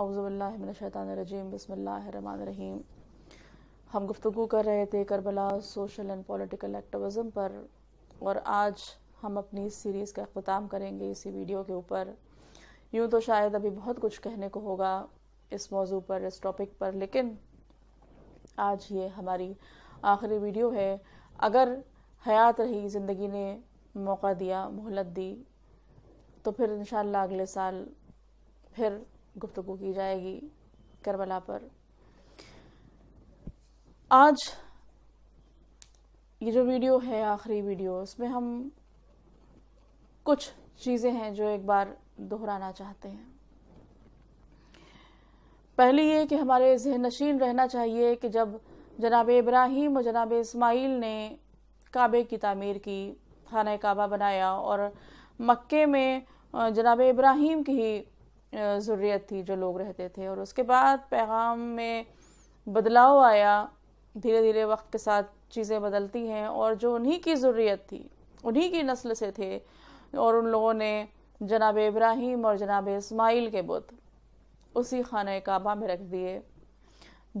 अवज़बिल्लाशैतरजीम बसमीम हम गुफ्तु कर रहे थे Karbala social and political activism पर और आज हम अपनी इस सीरीज़ का अख्ताम करेंगे इसी वीडियो के ऊपर यूँ तो शायद अभी बहुत कुछ कहने को होगा इस मौजू पर इस टॉपिक पर लेकिन आज ये हमारी आखिरी वीडियो है अगर हयात रही ज़िंदगी ने मौका दिया मोहलत दी तो फिर इन अगले साल फिर गुफ्तु की जाएगी करबला पर आज ये जो वीडियो है आखिरी वीडियो उसमें हम कुछ चीज़ें हैं जो एक बार दोहराना चाहते हैं पहली ये कि हमारे जहन नशीन रहना चाहिए कि जब जनाब इब्राहिम और जनाब इसमाइल ने काबे की तामीर की खाना काबा बनाया और मक्के में जनाब इब्राहिम की ज़रूरत थी जो लोग रहते थे और उसके बाद पैगाम में बदलाव आया धीरे धीरे वक्त के साथ चीज़ें बदलती हैं और जो उन्हीं की ज़रूरत थी उन्हीं की नस्ल से थे और उन लोगों ने जनाब इब्राहिम और जनाब इस्माइल के बुत उसी खान काबा में रख दिए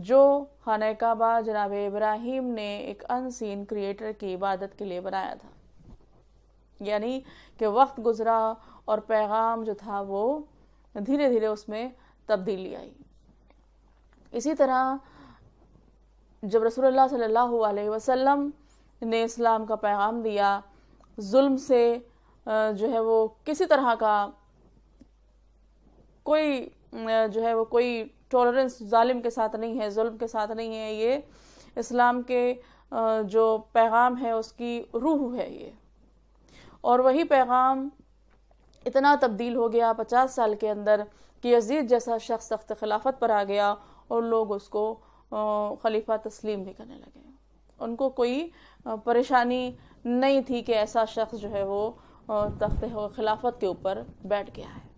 जो खान काबा जनाब इब्राहिम ने एक अनसीन क्रिएटर की इबादत के लिए बनाया था यानी कि वक्त गुजरा और पैगाम जो था वो धीरे धीरे उसमें तब्दीली आई इसी तरह जब रसूलुल्लाह सल्लल्लाहु अलैहि वसल्लम ने इस्लाम का पैगाम दिया जुल्म से जो है वो किसी तरह का कोई जो है वो कोई टॉलरेंस जालिम के साथ नहीं है जुल्म के साथ नहीं है ये इस्लाम के जो पैगाम है उसकी रूह है ये और वही पैगाम इतना तब्दील हो गया पचास साल के अंदर कि यजीद जैसा शख्स तख्त खिलाफत पर आ गया और लोग उसको खलीफा तस्लीम भी करने लगे उनको कोई परेशानी नहीं थी कि ऐसा शख्स जो है वो तख्त खिलाफत के ऊपर बैठ गया है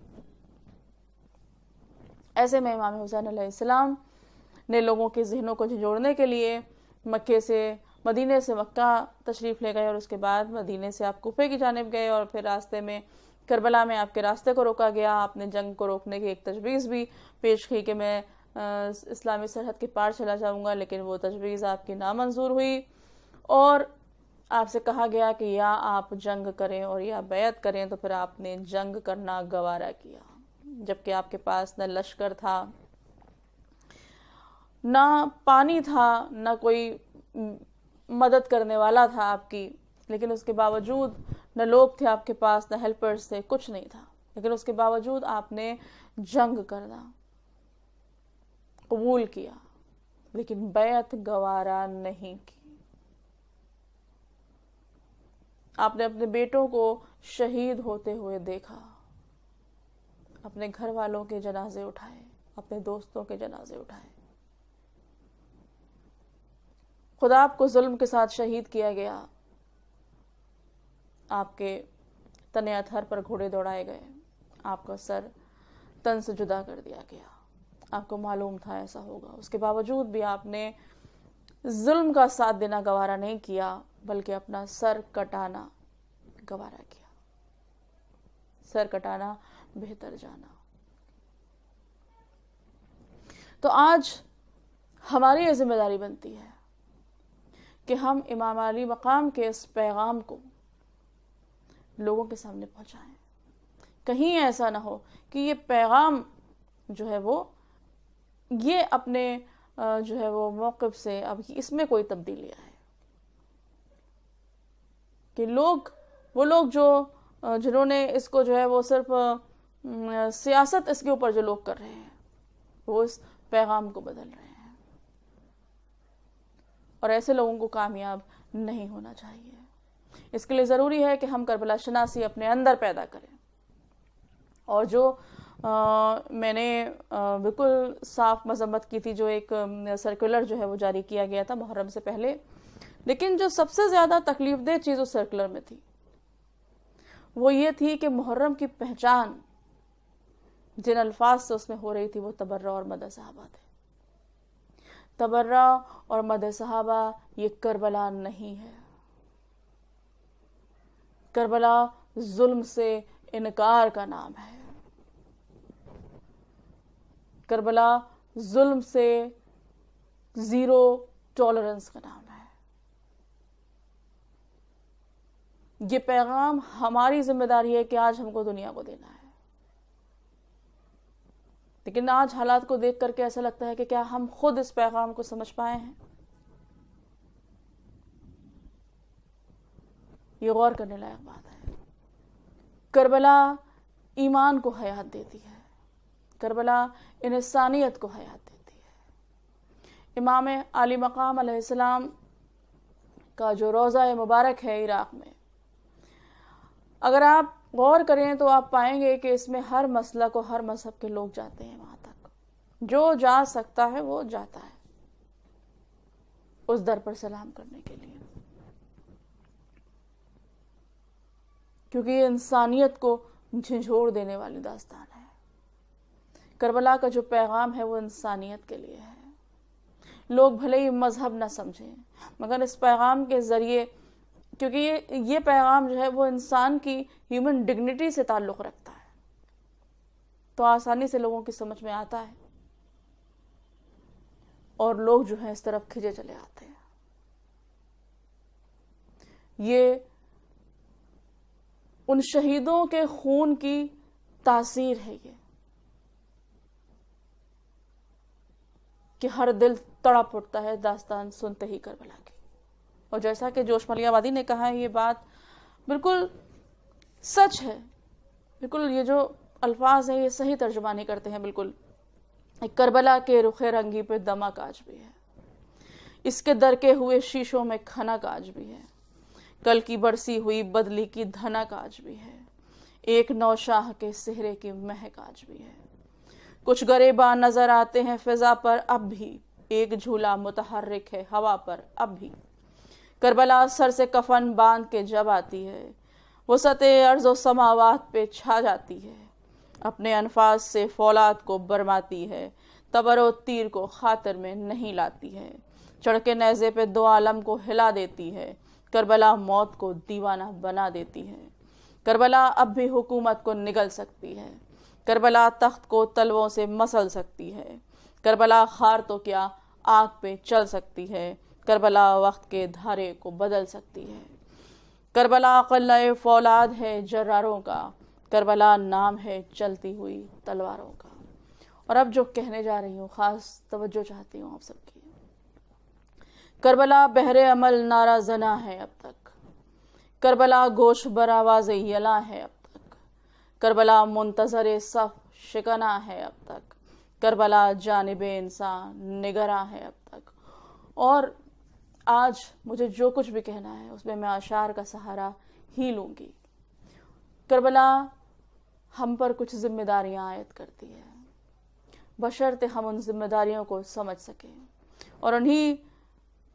ऐसे में इमाम हुसैन इस्लाम ने लोगों के जहनों को जोड़ने के लिए मक्के से मदीने से मक्का तशरीफ़ ले गए और उसके बाद मदीने से आप कोफे की जानब गए और फिर रास्ते में करबला में आपके रास्ते को रोका गया आपने जंग को रोकने की एक तजवीज़ भी पेश की कि मैं इस्लामी सरहद के पार चला जाऊँगा लेकिन वो तजवीज़ आपकी नामंजूर हुई और आपसे कहा गया कि या आप जंग करें और या बैत करें तो फिर आपने जंग करना गवारा किया जबकि आपके पास न लश्कर था ना पानी था ना कोई मदद करने वाला था आपकी लेकिन उसके बावजूद न लोग थे आपके पास न हेल्पर्स थे कुछ नहीं था लेकिन उसके बावजूद आपने जंग करना कबूल किया लेकिन बैत गवारा नहीं की आपने अपने बेटों को शहीद होते हुए देखा अपने घर वालों के जनाजे उठाए अपने दोस्तों के जनाजे उठाए खुदा को जुल्म के साथ शहीद किया गया आपके तने अथहर पर घोड़े दौड़ाए गए आपका सर तन से जुदा कर दिया गया आपको मालूम था ऐसा होगा उसके बावजूद भी आपने जुल्म का साथ देना गवारा नहीं किया बल्कि अपना सर कटाना गवारा किया सर कटाना बेहतर जाना तो आज हमारी ये जिम्मेदारी बनती है कि हम इमाम अली मकाम के इस पैगाम को लोगों के सामने पहुंचाएं कहीं ऐसा ना हो कि ये पैगाम जो है वो ये अपने जो है वो मौक़ से अब इसमें कोई तब्दीली आए कि लोग वो लोग जो जिन्होंने इसको जो है वो सिर्फ सियासत इसके ऊपर जो लोग कर रहे हैं वो इस पैगाम को बदल रहे हैं और ऐसे लोगों को कामयाब नहीं होना चाहिए इसके लिए ज़रूरी है कि हम करबला शनासी अपने अंदर पैदा करें और जो आ, मैंने आ, बिल्कुल साफ मजम्मत की थी जो एक सर्कुलर जो है वो जारी किया गया था मुहर्रम से पहले लेकिन जो सबसे ज़्यादा तकलीफदेह चीज़ उस सर्कुलर में थी वो ये थी कि मुहर्रम की पहचान जिन अल्फाज से उसमें हो रही थी वो तबर्रा और मद साहबा थे तबर्रा और मद साहबा ये करबला नहीं है करबला जुल्म से इनकार का नाम है करबला जुल्म से ज़ीरो टॉलरेंस का नाम है ये पैगाम हमारी जिम्मेदारी है कि आज हमको दुनिया को देना है लेकिन आज हालात को देख करके ऐसा लगता है कि क्या हम खुद इस पैगाम को समझ पाए हैं ये गौर करने लायक बात है करबला ईमान को हयात देती है करबला इंसानियत को हयात देती है इमाम आली मकाम अलैहिस्सलाम का जो रोज़ा मुबारक है इराक़ में अगर आप गौर करें तो आप पाएंगे कि इसमें हर मसला को हर मज़हब के लोग जाते हैं वहाँ तक जो जा सकता है वो जाता है उस दर पर सलाम करने के लिए क्योंकि ये इंसानियत को झिझोड़ देने वाली दास्तान है करबला का जो पैगाम है वो इंसानियत के लिए है लोग भले ही मज़हब ना समझें मगर इस पैगाम के ज़रिए क्योंकि ये ये पैगाम जो है वो इंसान की ह्यूमन डिग्निटी से ताल्लुक़ रखता है तो आसानी से लोगों की समझ में आता है और लोग जो है इस तरफ खिंचे चले आते हैं ये उन शहीदों के खून की तासीर है ये कि हर दिल तड़प उठता है दास्तान सुनते ही करबला की और जैसा कि जोश मलियाबादी ने कहा है ये बात बिल्कुल सच है बिल्कुल ये जो अल्फाज है ये सही तर्जुमा नहीं करते हैं बिल्कुल करबला के रुखे रंगी पे दमक आज भी है इसके दरके हुए शीशों में खनक आज भी है कल की बरसी हुई बदली की धनक आज भी है एक नौशाह के सेहरे की महक आज भी है कुछ गरेबा नजर आते हैं फिजा पर अब भी एक झूला मुतहरक है हवा पर अब भी करबला सर से कफन बांध के जब आती है वो सतह अर्ज समावात पे छा जाती है अपने अनफाज से फौलाद को बरमाती है तबरो तीर को खातर में नहीं लाती है चढ़ के नैजे पे दो आलम को हिला देती है करबला मौत को दीवाना बना देती है करबला अब भी हुकूमत को निगल सकती है करबला तख्त को तलवों से मसल सकती है करबला खार तो क्या आग पे चल सकती है करबला वक्त के धारे को बदल सकती है करबला कल्ला फौलाद है जर्रारों का करबला नाम है चलती हुई तलवारों का और अब जो कहने जा रही हूँ ख़ास तवज्जो चाहती हूँ आप सबकी करबला बहर अमल नारा जना है अब तक करबला गोश बरावाज यला है अब तक करबला मुंतजर सफ़ शिकना है अब तक करबला जानब इंसान निगरा है अब तक और आज मुझे जो कुछ भी कहना है उसमें मैं आशार का सहारा ही लूँगी करबला हम पर कुछ जिम्मेदारियाँ आयद करती है बशर्ते हम उन जिम्मेदारियों को समझ सकें और उन्हीं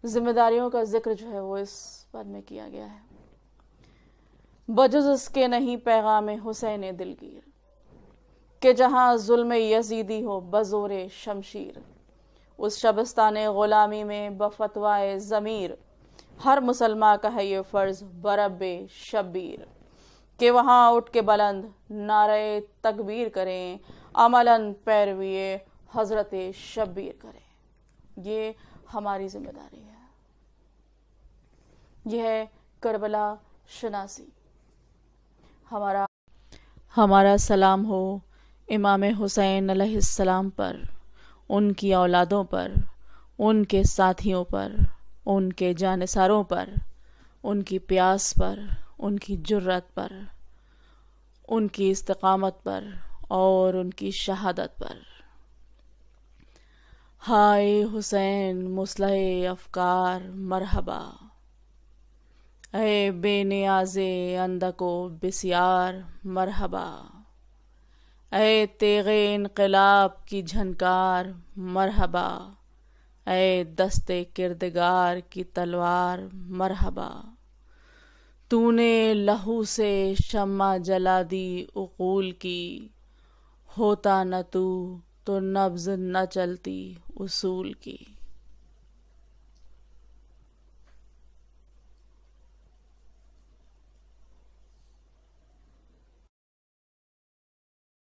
जिम्मेदारियों का जिक्र जो है वो इस बार में किया गया है बजुज उसके नहीं पैगाम हुसैन दिलगीर के जहां जुल्म यजीदी हो बजोर शमशीर उस शबस्तान ग़ुलामी में बफतवाए ज़मीर हर मुसलमान का है ये फ़र्ज़ बरब शबीर के वहां उठ के बुलंद नारे तकबीर करें अमलन पैरवी हज़रत शबीर करें ये हमारी जिम्मेदारी है यह है करबला शनासी हमारा हमारा सलाम हो इमाम हुसैन सलाम पर उनकी औलादों पर उनके साथियों पर उनके जानसारों पर उनकी प्यास पर उनकी जुर्रत पर उनकी इस्तकामत पर और उनकी शहादत पर हाय हुसैन मुसलह अफकार मरहबा ए बेनियाजे अंदको बिसियार मरहबा ए तेगे इनकलाब की झनकार मरहबा ए दस्ते किरदगार की तलवार मरहबा तूने लहू से शम्मा जला दी उकूल की होता न तू तो नब्ज न चलती उसूल की